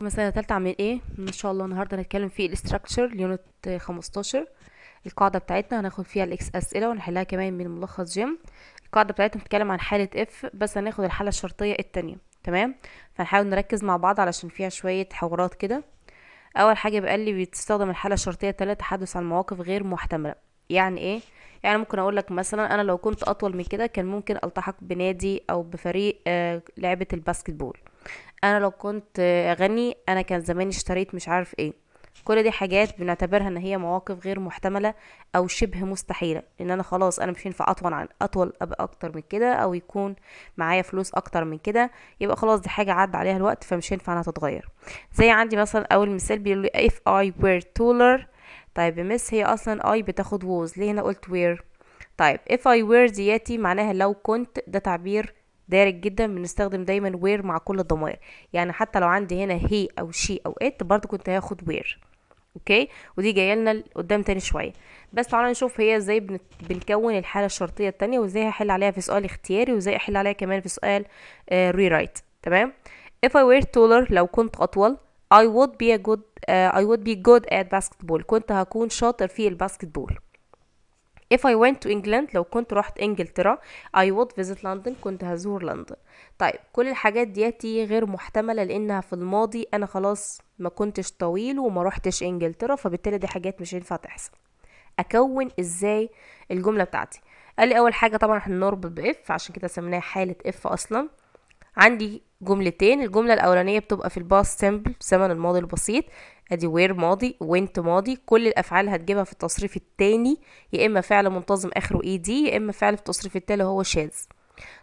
مثلا تالتة عاملين ايه ان شاء الله النهارده هنتكلم في الاستراكشر اليونت 15 القاعده بتاعتنا هناخد فيها الاكس اسئله ونحلها كمان من ملخص جيم القاعده بتاعتنا بتتكلم عن حاله اف بس هناخد الحاله الشرطيه التانية تمام فنحاول نركز مع بعض علشان فيها شويه حوارات كده اول حاجه بقال لي بتستخدم الحاله الشرطيه التالتة تحدث عن مواقف غير محتمله يعني ايه يعني ممكن اقول لك مثلا انا لو كنت اطول من كده كان ممكن التحق بنادي او بفريق آه لعبه الباسكتبول انا لو كنت غني انا كان زماني اشتريت مش عارف ايه كل دي حاجات بنعتبرها ان هي مواقف غير محتمله او شبه مستحيله ان انا خلاص انا مش هينفع اطول عن اطول ابقى اكتر من كده او يكون معايا فلوس اكتر من كده يبقى خلاص دي حاجه عدى عليها الوقت فمش هينفع انها تتغير زي عندي مثلا اول مثال بيقول لي if I were taller طيب مس هي اصلا اي بتاخد ووز ليه هنا قلت wear طيب if I were دياتي معناها لو كنت ده تعبير دارج جدا بنستخدم دايما وير مع كل الضمائر يعني حتى لو عندي هنا هي او شي او ات برضو كنت هاخد وير اوكي ودي جايه لنا قدام تاني شويه بس تعالوا نشوف هي ازاي بنكون الحاله الشرطيه التانية وازاي هحل عليها في سؤال اختياري وازاي احل عليها كمان في سؤال ري آه، رايت تمام if i were taller لو كنت اطول i would be a good uh, i would be good at basketball كنت هكون شاطر في الباسكتبول if I went to England لو كنت رحت انجلترا I would visit London كنت هزور لندن طيب كل الحاجات دياتي غير محتملة لانها في الماضي انا خلاص ما كنتش طويل وما رحتش انجلترا فبالتالي دي حاجات مش هينفع تحصل اكون ازاي الجملة بتاعتي قال لي اول حاجة طبعا هنربط باف عشان كده سميناها حالة اف اصلا عندي جملتين الجملة الأولانية بتبقى في الباس سيمبل زمن الماضي البسيط ادي وير ماضي وينت ماضي كل الافعال هتجيبها في التصريف التاني يا اما فعل منتظم اخره اي e دي يا اما فعل في التصريف التالي هو شاذ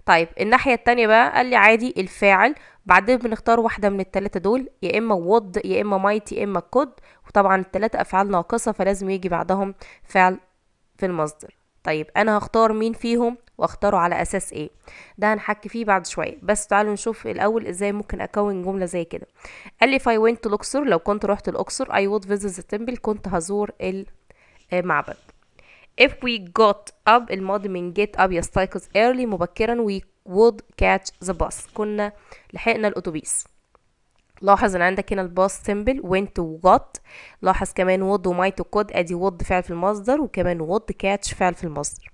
طيب الناحيه التانية بقى قال لي عادي الفاعل بعدين بنختار واحده من الثلاثه دول يا اما وود يا اما مايت يا اما كود وطبعا الثلاثه افعال ناقصه فلازم يجي بعدهم فعل في المصدر طيب انا هختار مين فيهم واختاره على اساس ايه ده هنحكي فيه بعد شويه بس تعالوا نشوف الاول ازاي ممكن اكون جمله زي كده قال لي if I went to الاقصر لو كنت رحت الاقصر I would visit the temple كنت هزور المعبد آه، if we got up الماضي من get up يستيقظ early مبكرا we would catch the bus كنا لحقنا الاتوبيس لاحظ ان عندك هنا الباص سيمبل went to got لاحظ كمان would و could ادي would فعل في المصدر وكمان would catch فعل في المصدر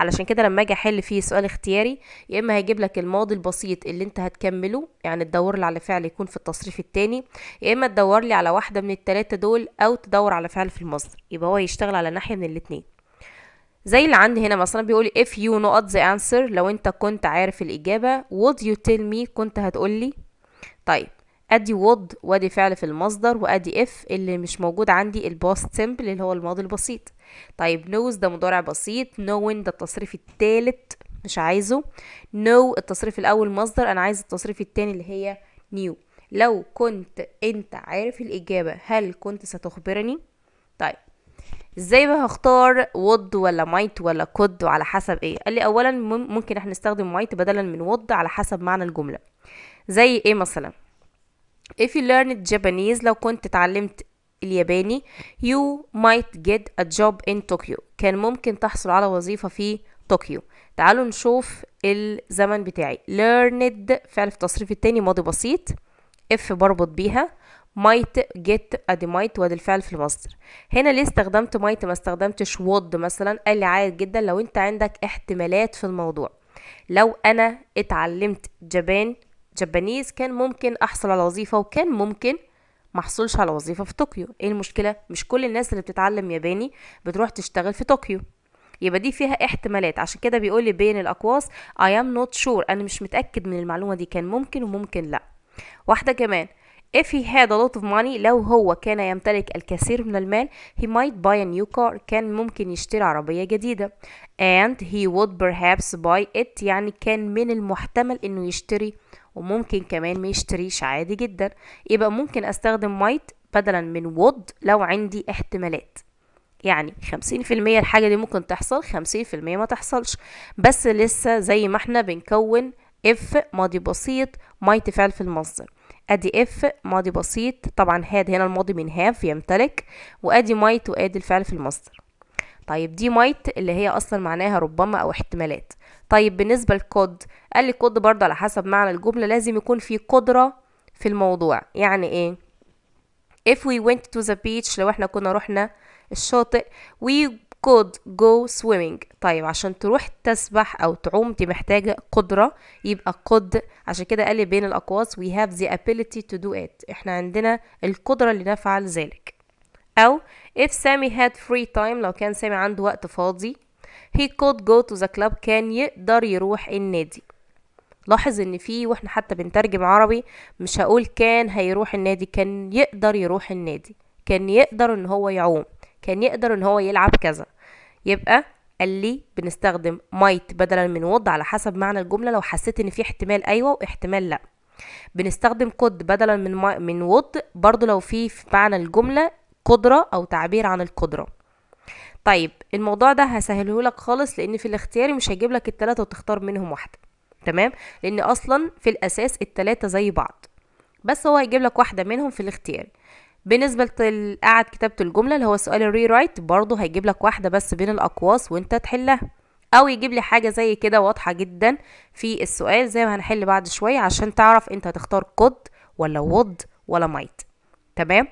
علشان كده لما اجي احل فيه سؤال اختياري يا اما هيجيب لك الماضي البسيط اللي انت هتكمله يعني تدور لي على فعل يكون في التصريف الثاني يا اما تدور لي على واحده من الثلاثه دول او تدور على فعل في المصدر يبقى هو هيشتغل على ناحيه من الاثنين زي اللي عندي هنا مثلا بيقول if you know the answer لو انت كنت عارف الإجابة would you tell me كنت هتقولي طيب ادي would وادي فعل في المصدر وادي if اللي مش موجود عندي الباست simple اللي هو الماضي البسيط طيب نوز ده مضارع بسيط نوين ده التصريف الثالث مش عايزه نو التصريف الاول مصدر انا عايز التصريف الثاني اللي هي نيو لو كنت انت عارف الاجابه هل كنت ستخبرني طيب ازاي بقى هختار would ولا might ولا could على حسب ايه قال لي اولا ممكن احنا نستخدم might بدلا من would على حسب معنى الجمله زي ايه مثلا if you learned Japanese لو كنت اتعلمت الياباني you might get a job in Tokyo كان ممكن تحصل على وظيفة في طوكيو تعالوا نشوف الزمن بتاعي learned فعل في التصريف التاني ماضي بسيط if بربط بيها might get ادي might وادي الفعل في المصدر هنا ليه استخدمت might ما استخدمتش would مثلا قال لي عادي جدا لو انت عندك احتمالات في الموضوع لو انا اتعلمت جابان جابانيز كان ممكن احصل على وظيفه وكان ممكن محصلش على وظيفة في طوكيو ايه المشكلة مش كل الناس اللي بتتعلم ياباني بتروح تشتغل في طوكيو يبقى دي فيها احتمالات عشان كده بيقول لي بين الاقواس I am not sure انا مش متأكد من المعلومة دي كان ممكن وممكن لا واحدة كمان If he had a lot of money لو هو كان يمتلك الكثير من المال he might buy a new car كان ممكن يشتري عربية جديدة and he would perhaps buy it يعني كان من المحتمل انه يشتري وممكن كمان ما يشتريش عادي جدا يبقى ممكن استخدم مايت بدلا من وود لو عندي احتمالات يعني خمسين في المية الحاجة دي ممكن تحصل خمسين في المية ما تحصلش بس لسه زي ما احنا بنكون اف ماضي بسيط مايت فعل في المصدر ادي اف ماضي بسيط طبعا هاد هنا الماضي من هاف يمتلك وادي مايت وادي الفعل في المصدر طيب دي مايت اللي هي اصلا معناها ربما او احتمالات طيب بالنسبه لكود قال لي كود برضه على حسب معنى الجمله لازم يكون في قدره في الموضوع يعني ايه if we went to the beach لو احنا كنا رحنا الشاطئ we could go swimming طيب عشان تروح تسبح او تعوم دي محتاجة قدرة يبقى قد عشان كده قال لي بين الاقواس we have the ability to do it احنا عندنا القدرة لنفعل ذلك أو if Sammy had free time لو كان سامي عنده وقت فاضي he could go to the club كان يقدر يروح النادي لاحظ ان في واحنا حتى بنترجم عربي مش هقول كان هيروح النادي كان يقدر يروح النادي كان يقدر ان هو يعوم كان يقدر ان هو يلعب كذا يبقى قال لي بنستخدم might بدلا من would على حسب معنى الجملة لو حسيت ان في احتمال ايوه واحتمال لا بنستخدم could بدلا من من would برضو لو في في معنى الجملة قدرة أو تعبير عن القدرة طيب الموضوع ده هسهله لك خالص لأن في الاختياري مش هيجيب لك التلاتة وتختار منهم واحدة تمام لأن أصلا في الأساس التلاتة زي بعض بس هو هيجيب لك واحدة منهم في الاختياري بالنسبة لقعد كتابة الجملة اللي هو سؤال الري رايت برضه هيجيب لك واحدة بس بين الأقواس وانت تحلها أو يجيب لي حاجة زي كده واضحة جدا في السؤال زي ما هنحل بعد شوية عشان تعرف انت هتختار كود ولا وود ولا مايت تمام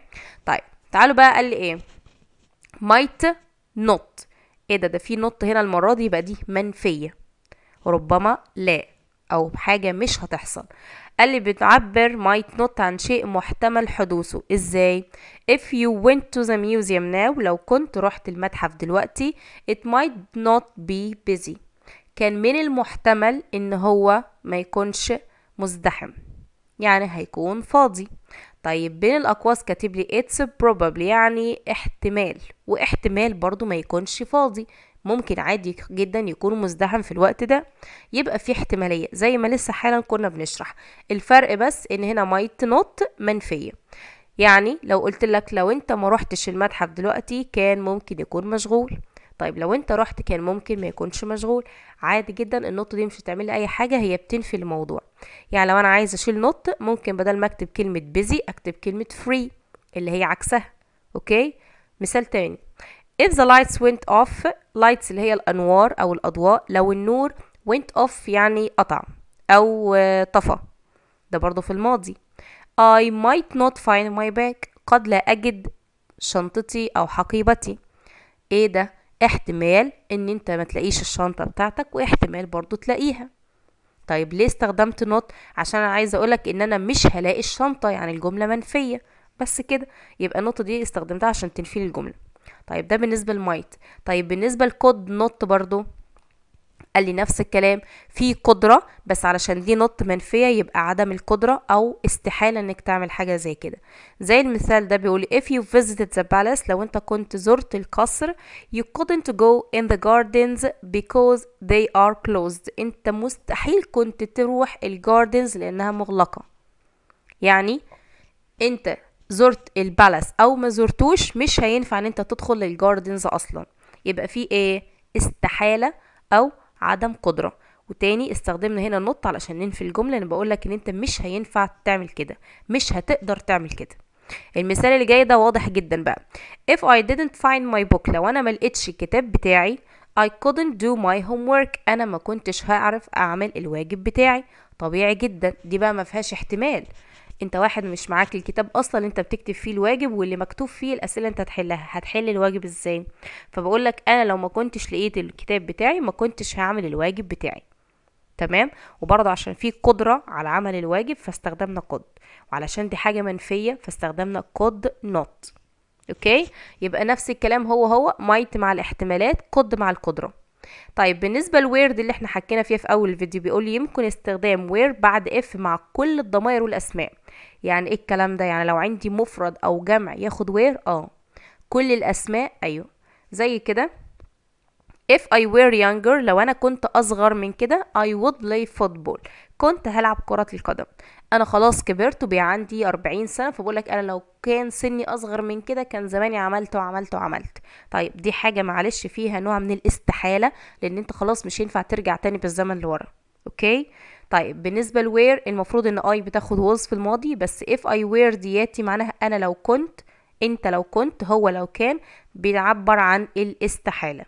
طيب تعالوا بقى قال لي ايه might not ايه ده ده في نوت هنا المرة دي يبقى دي منفية ربما لا او حاجة مش هتحصل قال لي بتعبر might not عن شيء محتمل حدوثه ازاي if you went to the museum now لو كنت رحت المتحف دلوقتي it might not be busy كان من المحتمل ان هو ما يكونش مزدحم يعني هيكون فاضي طيب بين الأقواس كاتب لي it's probably يعني احتمال واحتمال برضو ما يكونش فاضي ممكن عادي جدا يكون مزدحم في الوقت ده يبقى في احتمالية زي ما لسه حالا كنا بنشرح الفرق بس ان هنا مايت نوت منفية يعني لو قلت لك لو انت ما روحتش المتحف دلوقتي كان ممكن يكون مشغول طيب لو انت رحت كان ممكن ما يكونش مشغول عادي جدا النط دي مش هتعمل اي حاجه هي بتنفي الموضوع يعني لو انا عايزه اشيل نط ممكن بدل ما اكتب كلمه بيزي اكتب كلمه فري اللي هي عكسها اوكي مثال تاني if the lights went off lights اللي هي الانوار او الاضواء لو النور went off يعني قطع او طفى ده برضه في الماضي I might not find my bag قد لا أجد شنطتي أو حقيبتي إيه ده احتمال ان انت ما تلاقيش الشنطه بتاعتك واحتمال برضو تلاقيها طيب ليه استخدمت نوت عشان انا عايزه اقولك ان انا مش هلاقي الشنطه يعني الجمله منفيه بس كده يبقى النقطه دي استخدمتها عشان تنفي الجمله طيب ده بالنسبه لمايت طيب بالنسبه لكود نوت برضو قال لي نفس الكلام في قدرة بس علشان دي نط منفية يبقى عدم القدرة أو استحالة إنك تعمل حاجة زي كده زي المثال ده بيقول if you visited the palace لو أنت كنت زرت القصر you couldn't go in the gardens because they are closed أنت مستحيل كنت تروح الجاردنز لأنها مغلقة يعني أنت زرت البالاس او ما زرتوش مش هينفع ان انت تدخل للجاردنز اصلا يبقى في ايه استحاله او عدم قدرة وتاني استخدمنا هنا النط علشان ننفي الجملة انا بقولك ان انت مش هينفع تعمل كده مش هتقدر تعمل كده المثال اللي جاي ده واضح جدا بقى if I didn't find my book لو انا ما لقيتش الكتاب بتاعي I couldn't do my homework انا ما كنتش هعرف اعمل الواجب بتاعي طبيعي جدا دي بقى ما فيهاش احتمال انت واحد مش معاك الكتاب اصلا انت بتكتب فيه الواجب واللي مكتوب فيه الاسئله انت هتحلها هتحل الواجب ازاي فبقول لك انا لو ما كنتش لقيت الكتاب بتاعي ما كنتش هعمل الواجب بتاعي تمام وبرضه عشان في قدرة على عمل الواجب فاستخدمنا قد وعلشان دي حاجة منفية فاستخدمنا قد نوت اوكي يبقى نفس الكلام هو هو مايت مع الاحتمالات قد مع القدرة طيب بالنسبة لويرد اللي احنا حكينا فيها في اول الفيديو بيقول يمكن استخدام وير بعد اف مع كل الضمائر والاسماء يعني ايه الكلام ده يعني لو عندي مفرد او جمع ياخد وير اه كل الاسماء ايوه زي كده if I were younger لو انا كنت اصغر من كده I would play football كنت هلعب كرة القدم انا خلاص كبرت وبقى عندي أربعين سنه فبقولك انا لو كان سني اصغر من كده كان زماني عملت وعملت وعملت طيب دي حاجه معلش فيها نوع من الاستحاله لان انت خلاص مش هينفع ترجع تاني بالزمن لورا اوكي طيب بالنسبه لوير المفروض ان اي بتاخد was في الماضي بس if I were دياتي معناها انا لو كنت انت لو كنت هو لو كان بيعبر عن الاستحاله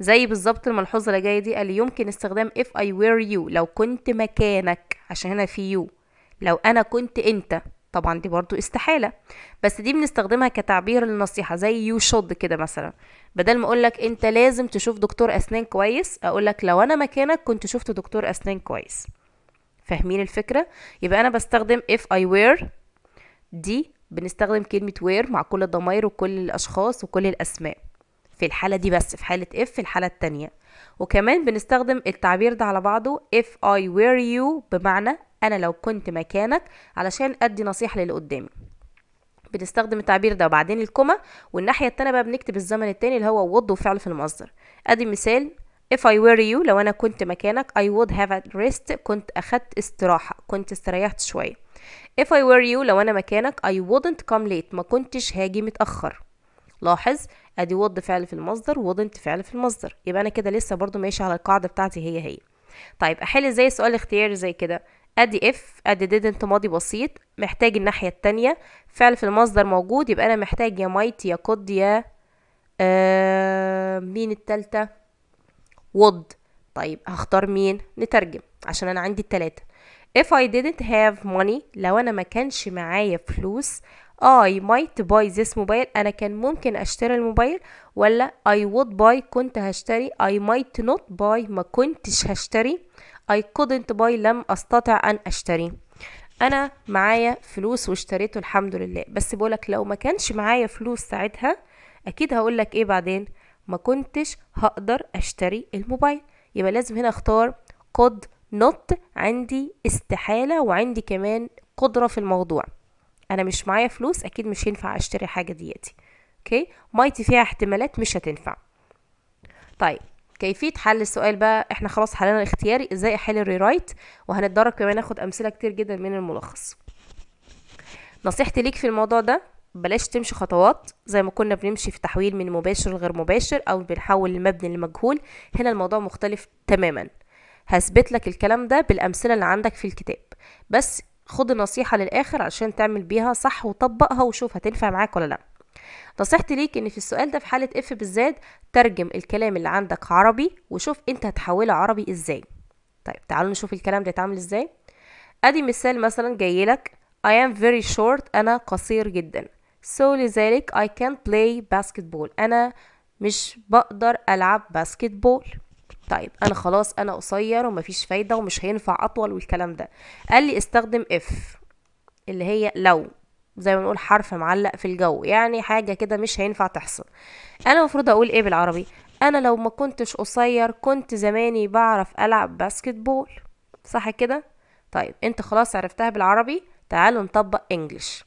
زي بالظبط الملحوظه اللي جايه دي قال يمكن استخدام if I were you لو كنت مكانك عشان هنا في you لو انا كنت انت طبعا دي برضو استحالة بس دي بنستخدمها كتعبير للنصيحة زي يو شود كده مثلا بدل ما اقولك انت لازم تشوف دكتور اسنان كويس اقولك لو انا مكانك كنت شفت دكتور اسنان كويس فاهمين الفكرة يبقى انا بستخدم if I were دي بنستخدم كلمة where مع كل الضمائر وكل الاشخاص وكل الاسماء في الحالة دي بس في حالة if في الحالة التانية وكمان بنستخدم التعبير ده على بعضه if I were you بمعنى انا لو كنت مكانك علشان ادي نصيحه للي قدامي بنستخدم التعبير ده وبعدين الكوما والناحيه التانية بقى بنكتب الزمن التاني اللي هو would وفعل في المصدر ادي مثال if I were you لو انا كنت مكانك I would have a rest كنت اخدت استراحه كنت استريحت شويه if I were you لو انا مكانك I wouldn't come late ما كنتش هاجي متاخر لاحظ ادي would فعل في المصدر wouldn't فعل في المصدر يبقى انا كده لسه برضو ماشي على القاعده بتاعتي هي هي طيب احل ازاي السؤال الاختياري زي كده ادي اف ادي didn't ماضي بسيط محتاج الناحية التانية فعل في المصدر موجود يبقى انا محتاج يا مايت يا كود يا آه مين التالتة would طيب هختار مين نترجم عشان انا عندي التلاتة if I didn't have money لو انا ما كانش معايا فلوس I might buy this mobile أنا كان ممكن أشتري الموبايل ولا I would buy كنت هشتري I might not buy ما كنتش هشتري I couldn't buy لم أستطع أن أشتري أنا معايا فلوس واشتريته الحمد لله بس بقولك لو ما كانش معايا فلوس ساعتها أكيد هقولك إيه بعدين ما كنتش هقدر أشتري الموبايل يبقى لازم هنا أختار could not عندي استحالة وعندي كمان قدرة في الموضوع أنا مش معايا فلوس أكيد مش هينفع أشتري حاجة دياتي أوكي مايتي فيها احتمالات مش هتنفع طيب كيفيه حل السؤال بقى احنا خلاص حلنا الاختياري ازاي احل الريرايت وهنتدرج كمان ناخد امثله كتير جدا من الملخص نصيحتي ليك في الموضوع ده بلاش تمشي خطوات زي ما كنا بنمشي في تحويل من مباشر لغير مباشر او بنحول المبني لمجهول هنا الموضوع مختلف تماما هثبت لك الكلام ده بالامثله اللي عندك في الكتاب بس خد النصيحه للاخر عشان تعمل بيها صح وطبقها وشوف هتنفع معاك ولا لا نصيحتي ليك ان في السؤال ده في حالة اف بالذات ترجم الكلام اللي عندك عربي وشوف انت هتحوله عربي ازاي طيب تعالوا نشوف الكلام ده يتعمل ازاي ادي مثال مثلا جايلك I am very short انا قصير جدا so لذلك I can't play basketball انا مش بقدر العب باسكتبول طيب انا خلاص انا قصير ومفيش فايده ومش هينفع اطول والكلام ده قال لي استخدم اف اللي هي لو زي ما نقول حرف معلق في الجو يعني حاجه كده مش هينفع تحصل انا المفروض اقول ايه بالعربي انا لو ما كنتش قصير كنت زماني بعرف العب باسكت بول صح كده طيب انت خلاص عرفتها بالعربي تعالوا نطبق انجلش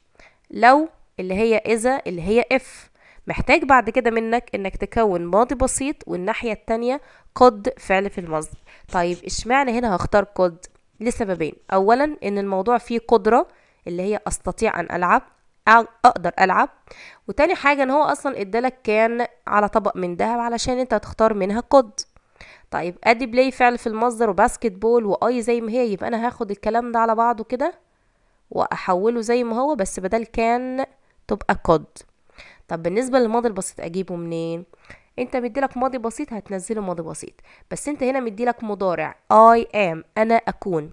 لو اللي هي اذا اللي هي اف محتاج بعد كده منك انك تكون ماضي بسيط والناحيه التانية قد فعل في المصدر طيب اشمعنى هنا هختار قد لسببين اولا ان الموضوع فيه قدره اللي هي استطيع ان العب اقدر العب وتاني حاجه ان هو اصلا ادالك كان على طبق من ذهب علشان انت هتختار منها قد طيب ادي بلاي فعل في المصدر وباسكت بول واي زي ما هي يبقى انا هاخد الكلام ده على بعضه كده واحوله زي ما هو بس بدل كان تبقى قد طب بالنسبه للماضي البسيط اجيبه منين انت مديلك ماضي بسيط هتنزله ماضي بسيط بس انت هنا مديلك مضارع اي ام انا اكون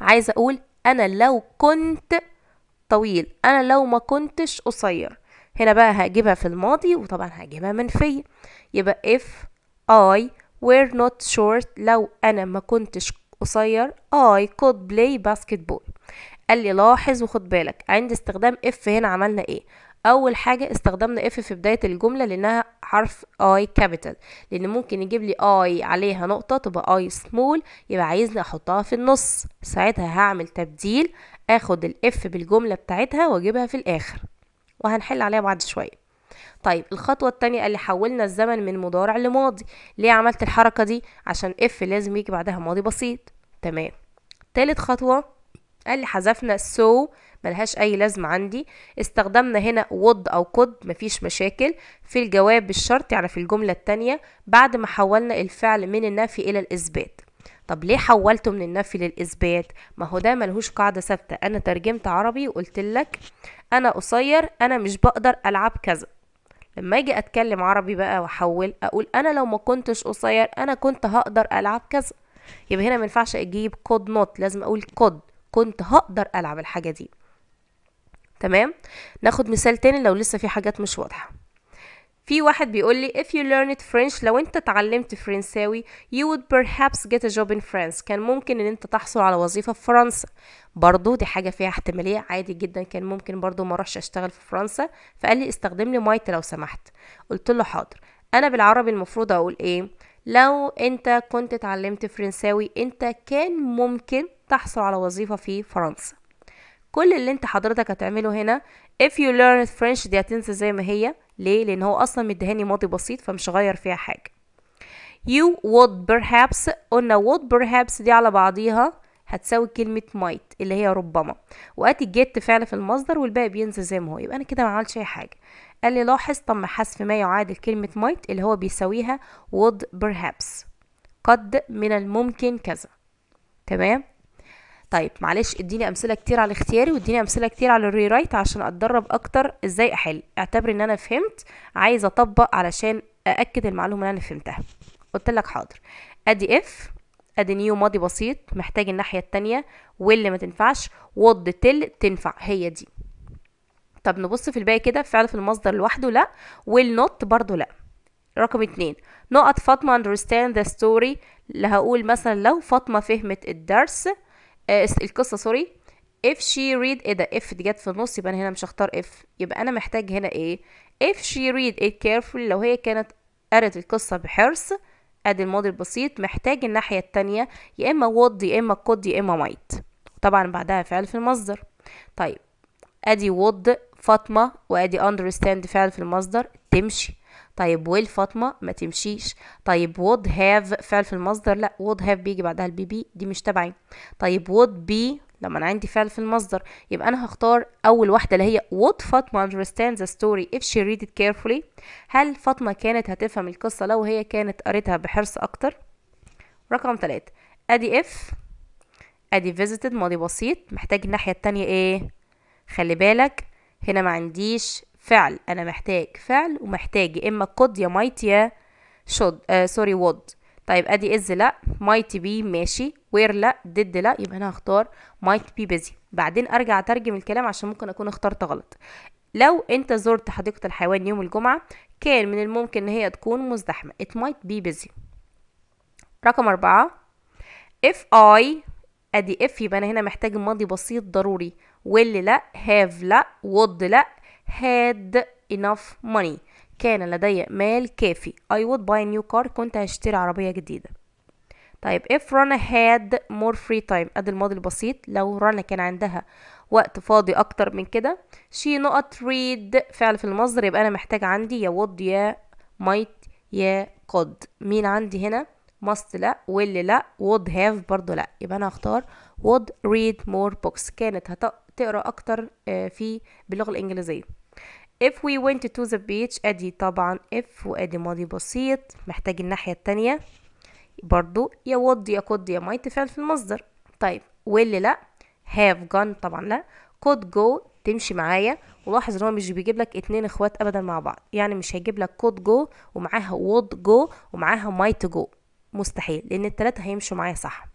عايزه اقول انا لو كنت طويل انا لو ما كنتش قصير هنا بقى هجيبها في الماضي وطبعا هجيبها منفية يبقى if I were not short لو أنا ما كنتش قصير I could play basketball قال لي لاحظ وخد بالك عند استخدام if هنا عملنا ايه اول حاجه استخدمنا اف في بدايه الجمله لانها حرف اي كابيتال لان ممكن يجيب لي اي عليها نقطه تبقى اي سمول يبقى عايزني احطها في النص ساعتها هعمل تبديل اخد الاف بالجمله بتاعتها واجيبها في الاخر وهنحل عليها بعد شويه طيب الخطوة التانية اللي حولنا الزمن من مضارع لماضي ليه عملت الحركة دي عشان اف لازم يجي بعدها ماضي بسيط تمام تالت خطوة اللي حذفنا سو so ملهاش اي لازمه عندي استخدمنا هنا would او could مفيش مشاكل في الجواب الشرطي يعني في الجمله التانية بعد ما حولنا الفعل من النفي الى الاثبات طب ليه حولته من النفي للاثبات ما هو ده ملهوش قاعده ثابته انا ترجمت عربي وقلت لك انا قصير انا مش بقدر العب كذا لما اجي اتكلم عربي بقى واحول اقول انا لو ما كنتش قصير انا كنت هقدر العب كذا يبقى هنا ما ينفعش اجيب كود نوت لازم اقول كود كنت هقدر العب الحاجه دي تمام ناخد مثال تاني لو لسه في حاجات مش واضحه في واحد بيقول لي if you learned French لو انت اتعلمت فرنساوي you would perhaps get a job in France كان ممكن ان انت تحصل على وظيفة في فرنسا برضو دي حاجة فيها احتمالية عادي جدا كان ممكن برضو ما اروحش اشتغل في فرنسا فقال لي استخدم لي مايت لو سمحت قلت له حاضر انا بالعربي المفروض اقول ايه لو انت كنت اتعلمت فرنساوي انت كان ممكن تحصل على وظيفة في فرنسا كل اللي انت حضرتك هتعمله هنا if you learn French دي هتنسى زي ما هي ليه لان هو اصلا مدهاني ماضي بسيط فمش هغير فيها حاجه you would perhaps قلنا would perhaps دي على بعضيها هتساوي كلمة might اللي هي ربما وقت جيت فعل في المصدر والباقي بينزل زي ما هو يبقى أنا كده ما عملتش أي حاجة قال لي لاحظ طب ما حذف ما يعادل كلمة might اللي هو بيساويها would perhaps قد من الممكن كذا تمام طيب معلش اديني امثله كتير على الاختياري واديني امثله كتير على الري رايت عشان اتدرب اكتر ازاي احل اعتبر ان انا فهمت عايزه اطبق علشان ااكد المعلومه اللي انا فهمتها قلت لك حاضر ادي اف ادي نيو ماضي بسيط محتاج الناحيه التانية واللي ما تنفعش وود تل تنفع هي دي طب نبص في الباقي كده فعل في المصدر لوحده لا والنوت برضو لا رقم اتنين نقط فاطمة understand the story اللي هقول مثلا لو فاطمة فهمت الدرس آه، القصه سوري if she read ايه ده if دي جت في النص يبقى انا هنا مش هختار if يبقى انا محتاج هنا ايه if she read it carefully لو هي كانت قرت القصه بحرص ادي الماضي البسيط محتاج الناحيه التانية يا اما would يا اما could يا اما might طبعا بعدها فعل في المصدر طيب ادي would فاطمه وادي understand فعل في المصدر تمشي طيب ويل فاطمه ما تمشيش طيب وود هاف فعل في المصدر لا وود هاف بيجي بعدها البي بي دي مش تبعي طيب وود بي لما انا عندي فعل في المصدر يبقى انا هختار اول واحده اللي هي وود فاطمه اندرستاند ذا ستوري if she read it carefully هل فاطمه كانت هتفهم القصه لو هي كانت قريتها بحرص اكتر رقم 3 ادي اف ادي فيزيتد ماضي بسيط محتاج الناحيه التانية ايه خلي بالك هنا ما عنديش فعل انا محتاج فعل ومحتاج يا اما كود يا مايت يا شود آه سوري وود طيب ادي از لا مايت بي ماشي وير لا ديد لا يبقى انا هختار مايت بي بيزي بعدين ارجع اترجم الكلام عشان ممكن اكون اخترت غلط لو انت زرت حديقة الحيوان يوم الجمعة كان من الممكن ان هي تكون مزدحمة it might be busy رقم اربعة if I ادي if يبقى انا هنا محتاج ماضي بسيط ضروري will لا have لا would لا had enough money كان لدي مال كافي I would buy a new car كنت هشتري عربية جديدة طيب if Rana had more free time ادي الماضي البسيط لو رنا كان عندها وقت فاضي اكتر من كده she نقط read فعل في المصدر يبقى انا محتاج عندي يا would يا might يا could مين عندي هنا must لا will لا would have برضو لا يبقى انا هختار would read more books كانت هتقرا اكتر آه، في باللغة الانجليزية if we went to the beach ادي طبعا if وادي ماضي بسيط محتاج الناحية التانية برضو يا ود يا يا مايت فعل في المصدر طيب واللي لا have gone طبعا لا could go تمشي معايا ولاحظ ان هو مش بيجيب لك اتنين اخوات ابدا مع بعض يعني مش هيجيب لك could go ومعاها would go ومعاها might go مستحيل لان التلاتة هيمشوا معايا صح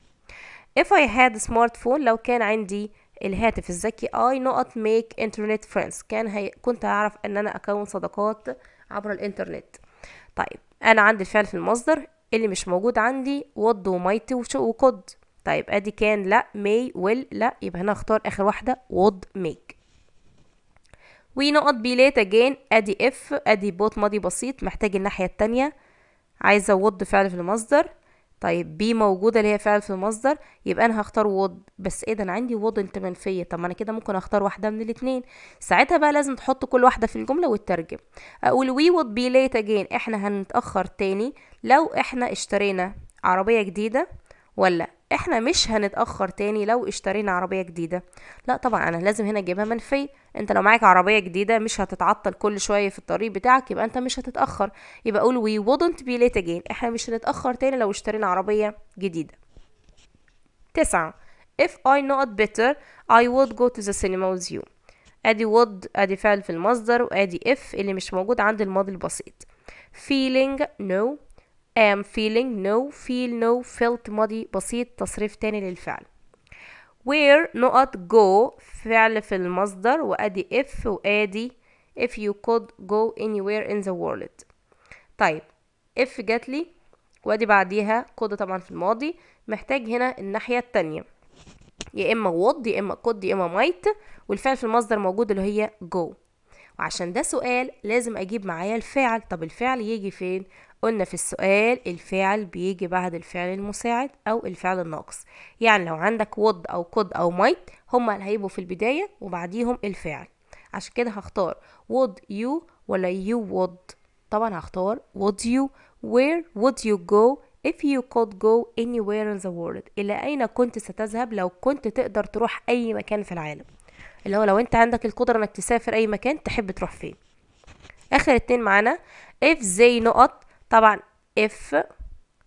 if I had smartphone لو كان عندي الهاتف الذكي اي نقط ميك انترنت فريندز كان هي... كنت هعرف ان انا اكون صداقات عبر الانترنت طيب انا عندي الفعل في المصدر اللي مش موجود عندي would ومايتي وكود طيب ادي كان لا may will لا يبقى هنا هختار اخر واحده would make بي ليت اجين ادي اف ادي بوت ماضي بسيط محتاج الناحيه التانية عايزه ود فعل في المصدر طيب بي موجودة اللي هي فعل في المصدر يبقى أنا هختار وود بس إيه ده أنا عندي وود أنت منفية طب ما أنا كده ممكن أختار واحدة من الاتنين ساعتها بقى لازم تحط كل واحدة في الجملة وتترجم أقول وي وود بي ليت أجين إحنا هنتأخر تاني لو إحنا اشترينا عربية جديدة ولا احنا مش هنتاخر تاني لو اشترينا عربيه جديده لا طبعا انا لازم هنا اجيبها منفي انت لو معاك عربيه جديده مش هتتعطل كل شويه في الطريق بتاعك يبقى انت مش هتتاخر يبقى قول وي wouldn't بي ليت اجين احنا مش هنتاخر تاني لو اشترينا عربيه جديده تسعة if I not better I would go to the cinema with you ادي would ادي فعل في المصدر وادي if اللي مش موجود عند الماضي البسيط feeling no am feeling no feel no felt ماضي بسيط تصريف تاني للفعل where نقط go فعل في المصدر وادي if وادي if you could go anywhere in the world طيب if جات لي وادي بعديها could طبعا في الماضي محتاج هنا الناحية التانية يا اما would يا اما could يا اما might والفعل في المصدر موجود اللي هي go وعشان ده سؤال لازم اجيب معايا الفعل طب الفعل يجي فين قلنا في السؤال الفعل بيجي بعد الفعل المساعد او الفعل الناقص يعني لو عندك would او could او might هما اللي هيبقوا في البدايه وبعديهم الفعل عشان كده هختار would you ولا you would طبعا هختار would you where would you go if you could go anywhere in the world الى اين كنت ستذهب لو كنت تقدر تروح اي مكان في العالم اللي هو لو انت عندك القدره انك تسافر اي مكان تحب تروح فين اخر اتنين معانا if they not طبعا اف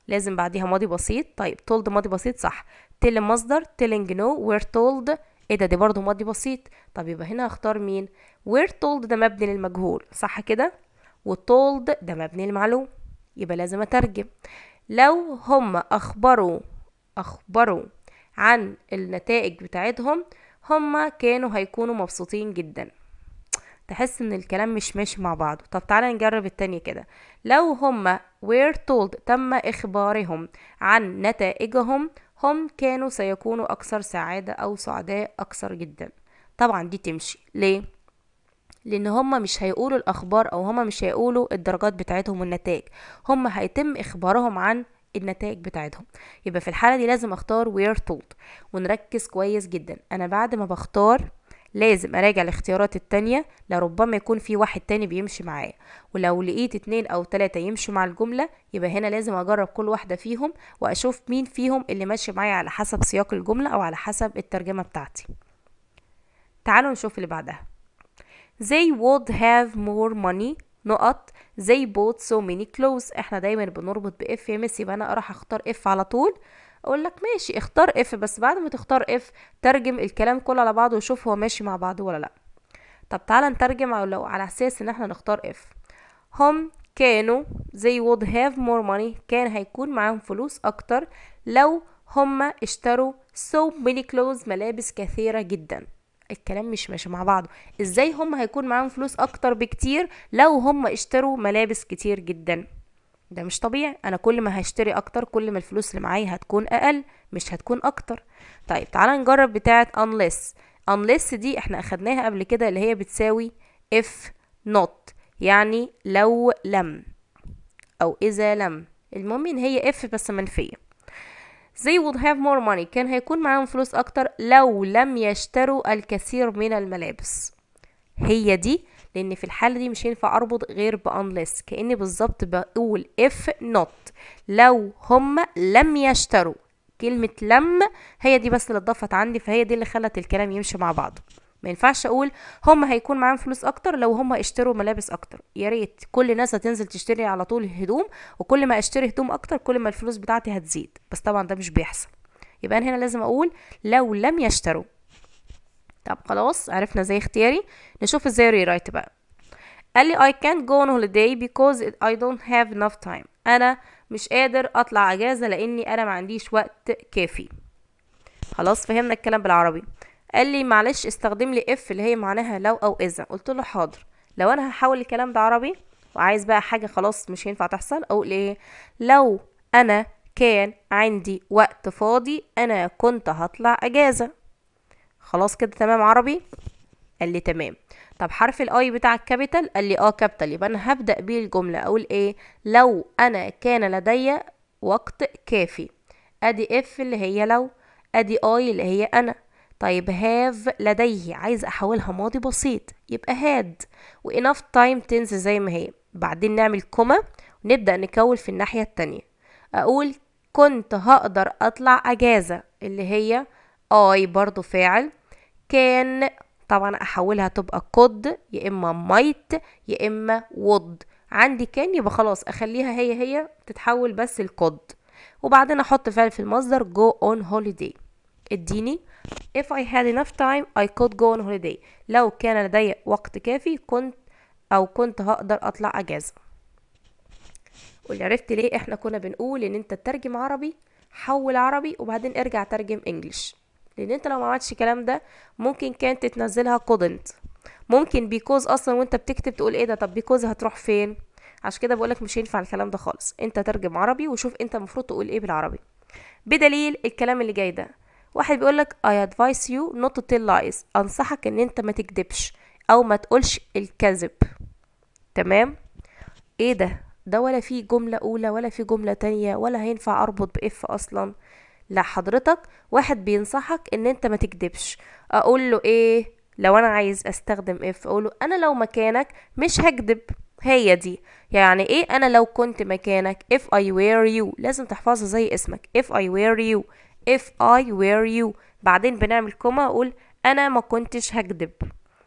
لازم بعديها ماضي بسيط طيب told ماضي بسيط صح tell مصدر telling no were told ايه ده دي برضه ماضي بسيط طب يبقى هنا هختار مين were told ده مبني للمجهول صح كده وtold ده مبني للمعلوم يبقى لازم اترجم لو هم اخبروا اخبروا عن النتائج بتاعتهم هم كانوا هيكونوا مبسوطين جدا تحس ان الكلام مش ماشي مع بعضه طب تعالى نجرب التانية كده لو هما were told تم اخبارهم عن نتائجهم هم كانوا سيكونوا اكثر سعادة او سعداء اكثر جدا طبعا دي تمشي ليه لان هما مش هيقولوا الاخبار او هما مش هيقولوا الدرجات بتاعتهم والنتائج هما هيتم اخبارهم عن النتائج بتاعتهم يبقى في الحالة دي لازم اختار were told ونركز كويس جدا انا بعد ما بختار لازم اراجع الاختيارات التانية لربما يكون في واحد تاني بيمشي معايا ولو لقيت اتنين او تلاتة يمشوا مع الجملة يبقى هنا لازم اجرب كل واحدة فيهم واشوف مين فيهم اللي ماشي معايا على حسب سياق الجملة او على حسب الترجمة بتاعتي تعالوا نشوف اللي بعدها they would have more money نقط they bought so many clothes احنا دايما بنربط باف يا ميسي يبقى انا راح اختار اف على طول اقول لك ماشي اختار اف بس بعد ما تختار اف ترجم الكلام كله على بعضه وشوف هو ماشي مع بعضه ولا لا طب تعالى نترجم على لو على اساس ان احنا نختار اف هم كانوا زي would have more money كان هيكون معاهم فلوس اكتر لو هما اشتروا so many clothes ملابس كثيرة جدا الكلام مش ماشي مع بعضه ازاي هما هيكون معاهم فلوس اكتر بكتير لو هما اشتروا ملابس كتير جدا ده مش طبيعي انا كل ما هشتري اكتر كل ما الفلوس اللي معايا هتكون اقل مش هتكون اكتر طيب تعالى نجرب بتاعه unless unless دي احنا اخدناها قبل كده اللي هي بتساوي if not يعني لو لم او اذا لم المهم ان هي if بس منفيه they would have more money كان هيكون معاهم فلوس اكتر لو لم يشتروا الكثير من الملابس هي دي لان في الحاله دي مش هينفع اربط غير ب unless كاني بالظبط بقول if not لو هم لم يشتروا كلمه لم هي دي بس اللي اتضافت عندي فهي دي اللي خلت الكلام يمشي مع بعضه ما ينفعش اقول هم هيكون معاهم فلوس اكتر لو هم اشتروا ملابس اكتر يا ريت كل الناس هتنزل تشتري على طول هدوم وكل ما اشتري هدوم اكتر كل ما الفلوس بتاعتي هتزيد بس طبعا ده مش بيحصل يبقى انا هنا لازم اقول لو لم يشتروا طب خلاص عرفنا زي اختياري نشوف ازاي ري رايت بقى قال لي I can't go on holiday because I don't have enough time أنا مش قادر أطلع أجازة لأني أنا ما عنديش وقت كافي خلاص فهمنا الكلام بالعربي قال لي معلش استخدم لي إف اللي هي معناها لو أو إذا قلت له حاضر لو أنا هحاول الكلام ده عربي وعايز بقى حاجة خلاص مش هينفع تحصل أقول إيه لو أنا كان عندي وقت فاضي أنا كنت هطلع أجازة خلاص كده تمام عربي قال لي تمام طب حرف الاي بتاعك كابيتال قال لي اه كابيتال يبقى انا هبدا بيه الجمله اقول ايه لو انا كان لدي وقت كافي ادي اف اللي هي لو ادي اي اللي هي انا طيب هاف لديه عايز احولها ماضي بسيط يبقى هاد وانف تايم تنس زي ما هي بعدين نعمل كومه ونبدا نكون في الناحيه التانية اقول كنت هقدر اطلع اجازه اللي هي اي برضو فاعل كان طبعا احولها تبقى قد يا اما ميت يا اما وود عندي كان يبقى خلاص اخليها هي هي تتحول بس الكود وبعدين احط فعل في المصدر go on holiday اديني if I had enough time I could go on holiday لو كان لدي وقت كافي كنت او كنت هقدر اطلع اجازة واللي عرفت ليه احنا كنا بنقول ان انت تترجم عربي حول عربي وبعدين ارجع ترجم انجلش لان انت لو ما عملتش الكلام ده ممكن كانت تنزلها كودنت ممكن بيكوز اصلا وانت بتكتب تقول ايه ده طب بيكوز هتروح فين عشان كده بقولك مش هينفع الكلام ده خالص انت ترجم عربي وشوف انت المفروض تقول ايه بالعربي بدليل الكلام اللي جاي ده واحد بيقولك I advise you not to tell lies انصحك ان انت ما تكدبش او ما تقولش الكذب تمام ايه ده ده ولا في جملة اولى ولا في جملة تانية ولا هينفع اربط باف اصلا لا حضرتك واحد بينصحك ان انت ما تكدبش اقول له ايه لو انا عايز استخدم اف اقول له انا لو مكانك مش هكدب هي دي يعني ايه انا لو كنت مكانك if I were you لازم تحفظها زي اسمك if I were you if I were you بعدين بنعمل كومة اقول انا ما كنتش هكدب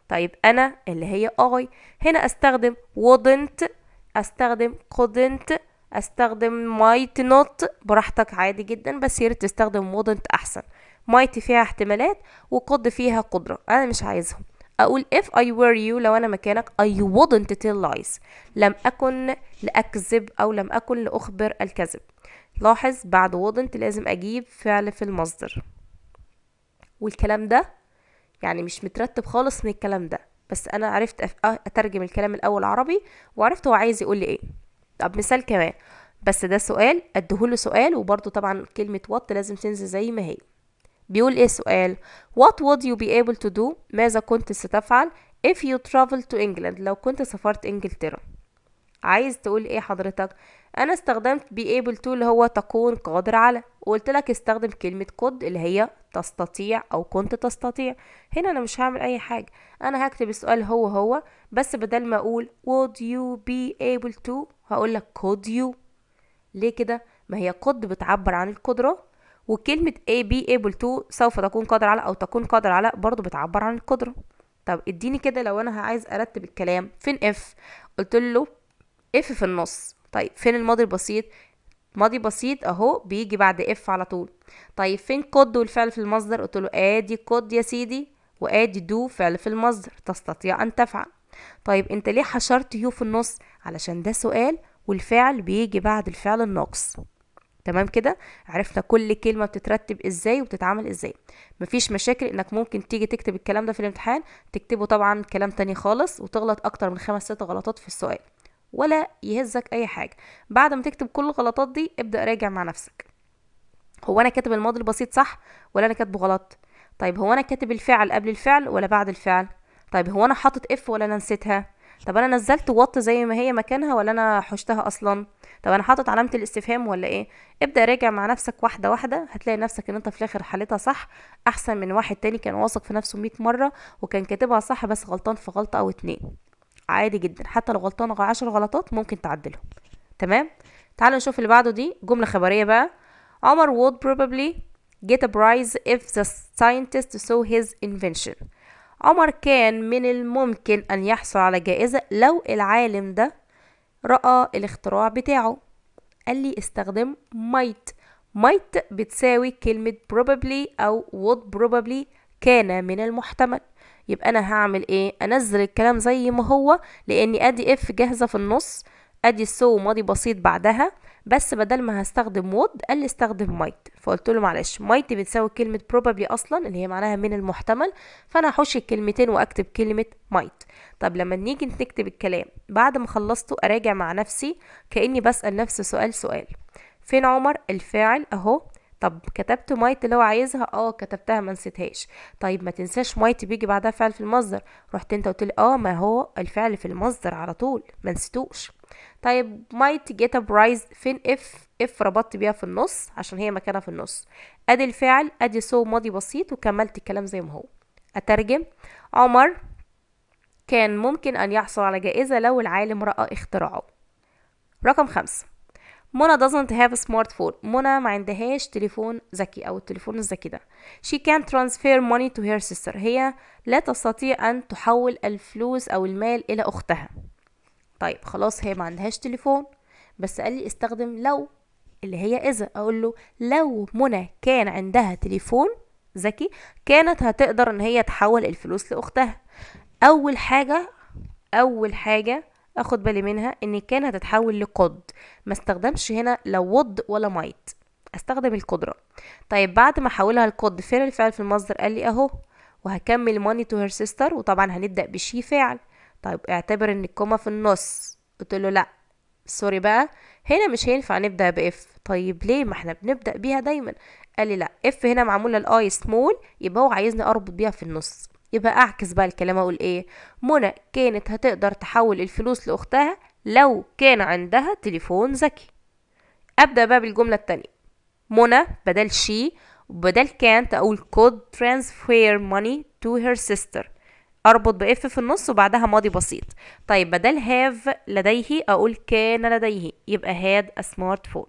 طيب انا اللي هي I هنا استخدم wouldn't استخدم couldn't استخدم مايت نوت براحتك عادي جدا بس ياريت تستخدم وودنت احسن مايت فيها احتمالات وقد فيها قدرة انا مش عايزهم اقول if I were you لو انا مكانك I wouldn't tell lies لم اكن لاكذب او لم اكن لاخبر الكذب لاحظ بعد wouldn't لازم اجيب فعل في المصدر والكلام ده يعني مش مترتب خالص من الكلام ده بس انا عرفت اترجم الكلام الاول عربي وعرفت هو عايز يقول لي ايه طب مثال كمان بس ده سؤال اديهوله سؤال وبرضه طبعا كلمة وات لازم تنزل زي ما هي بيقول ايه السؤال what would you be able to do ماذا كنت ستفعل if you travel to England لو كنت سافرت انجلترا عايز تقول ايه حضرتك انا استخدمت بي able to اللي هو تكون قادر على وقلت لك استخدم كلمة could اللي هي تستطيع او كنت تستطيع هنا انا مش هعمل اي حاجة انا هكتب السؤال هو هو بس بدل ما اقول would you be able to هقول لك could you ليه كده ما هي قد بتعبر عن القدرة وكلمة a be able to سوف تكون قادر على او تكون قادر على برضو بتعبر عن القدرة طب اديني كده لو انا عايز ارتب الكلام فين اف قلت له اف في النص طيب فين الماضي البسيط ماضي بسيط اهو بيجي بعد اف على طول طيب فين قد والفعل في المصدر قلت له ادي قد يا سيدي وادي دو فعل في المصدر تستطيع ان تفعل طيب انت ليه حشرت يو في النص علشان ده سؤال والفعل بيجي بعد الفعل الناقص تمام كده عرفنا كل كلمه بتترتب ازاي وبتتعمل ازاي مفيش مشاكل انك ممكن تيجي تكتب الكلام ده في الامتحان تكتبه طبعا كلام تاني خالص وتغلط اكتر من خمس ست غلطات في السؤال ولا يهزك اي حاجه بعد ما تكتب كل الغلطات دي ابدا راجع مع نفسك هو انا كاتب الماضي البسيط صح ولا انا كاتبه غلط طيب هو انا كاتب الفعل قبل الفعل ولا بعد الفعل طيب هو انا حاطط اف ولا انا نسيتها طب انا نزلت وط زي ما هي مكانها ولا انا حشتها اصلا طب انا حاطط علامه الاستفهام ولا ايه ابدا راجع مع نفسك واحده واحده هتلاقي نفسك ان انت في الاخر حليتها صح احسن من واحد تاني كان واثق في نفسه 100 مره وكان كاتبها صح بس غلطان في غلطه او اتنين عادي جدا حتى لو غلطان عشر غلطات ممكن تعدلهم تمام تعالوا نشوف اللي بعده دي جملة خبرية بقى عمر would probably get a prize if the scientist saw his invention عمر كان من الممكن أن يحصل على جائزة لو العالم ده رأى الاختراع بتاعه قال لي استخدم might might بتساوي كلمة probably أو would probably كان من المحتمل يبقى انا هعمل ايه انزل الكلام زي ما هو لاني ادي اف جاهزه في النص ادي السو ماضي بسيط بعدها بس بدل ما هستخدم وود قال لي استخدم مايت فقلت له معلش مايت بتساوي كلمه probably اصلا اللي هي معناها من المحتمل فانا هحوش الكلمتين واكتب كلمه مايت طب لما نيجي نكتب الكلام بعد ما خلصته اراجع مع نفسي كاني بسال نفسي سؤال سؤال فين عمر الفاعل اهو طب كتبت مايت اللي هو عايزها اه كتبتها ما نسيتهاش طيب ما تنساش مايت بيجي بعدها فعل في المصدر رحت انت قلت لي اه ما هو الفعل في المصدر على طول ما نسيتوش طيب مايت جيت اب فين اف اف ربطت بيها في النص عشان هي مكانها في النص ادي الفعل ادي سو ماضي بسيط وكملت الكلام زي ما هو اترجم عمر كان ممكن ان يحصل على جائزه لو العالم راى اختراعه رقم خمسة منى doesn't have a smartphone منى ما عندهاش تليفون ذكي او التليفون الذكي ده she can't transfer money to her sister هي لا تستطيع ان تحول الفلوس او المال الى اختها طيب خلاص هي ما عندهاش تليفون بس قال لي استخدم لو اللي هي اذا اقول له لو منى كان عندها تليفون ذكي كانت هتقدر ان هي تحول الفلوس لاختها اول حاجه اول حاجه اخد بالي منها ان كان هتتحول لقد ما استخدمش هنا لا ود ولا مايت استخدم القدرة طيب بعد ما احولها لقد فين الفعل في المصدر قال لي اهو وهكمل ماني تو هير سيستر وطبعا هنبدأ بشي فعل طيب اعتبر ان الكومة في النص قلت له لا سوري بقى هنا مش هينفع نبدأ باف طيب ليه ما احنا بنبدأ بيها دايما قال لي لا اف هنا معمولة الاي سمول يبقى هو عايزني اربط بيها في النص يبقى اعكس بقى الكلام اقول ايه منى كانت هتقدر تحول الفلوس لاختها لو كان عندها تليفون ذكي ابدا بقى بالجمله التانية منى بدل شي وبدل كانت اقول could transfer money to her sister اربط باف في النص وبعدها ماضي بسيط طيب بدل هاف لديه اقول كان لديه يبقى هاد سمارت فون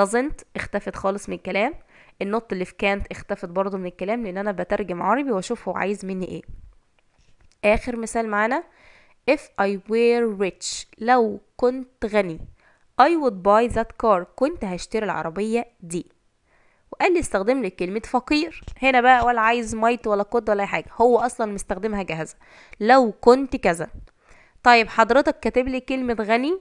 doesn't اختفت خالص من الكلام النط اللي في كانت اختفت برضو من الكلام لان انا بترجم عربي واشوف هو عايز مني ايه اخر مثال معانا if I were rich لو كنت غني I would buy that car كنت هشتري العربية دي وقال لي استخدم لي كلمة فقير هنا بقى ولا عايز ميت ولا كود ولا حاجة هو أصلا مستخدمها جاهزة لو كنت كذا طيب حضرتك كاتب لي كلمة غني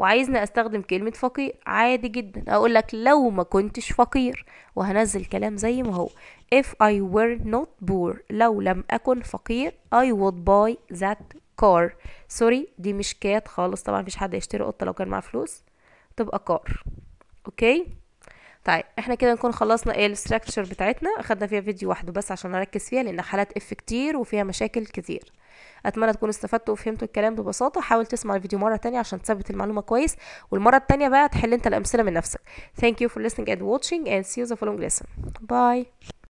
وعايزني استخدم كلمة فقير عادي جدا اقول لك لو ما كنتش فقير وهنزل كلام زي ما هو if I were not poor لو لم اكن فقير I would buy that car سوري دي مش كات خالص طبعا مفيش حد يشتري قطة لو كان معاه فلوس تبقى كار اوكي طيب احنا كده نكون خلصنا ايه الستراكشر بتاعتنا اخدنا فيها فيديو واحده بس عشان نركز فيها لان حالات اف كتير وفيها مشاكل كتير اتمنى تكونوا استفدتوا وفهمتوا الكلام ببساطه حاول تسمع الفيديو مره تانية عشان تثبت المعلومه كويس والمره التانية بقى تحل انت الامثله من نفسك thank you for listening and watching and see you the following lesson bye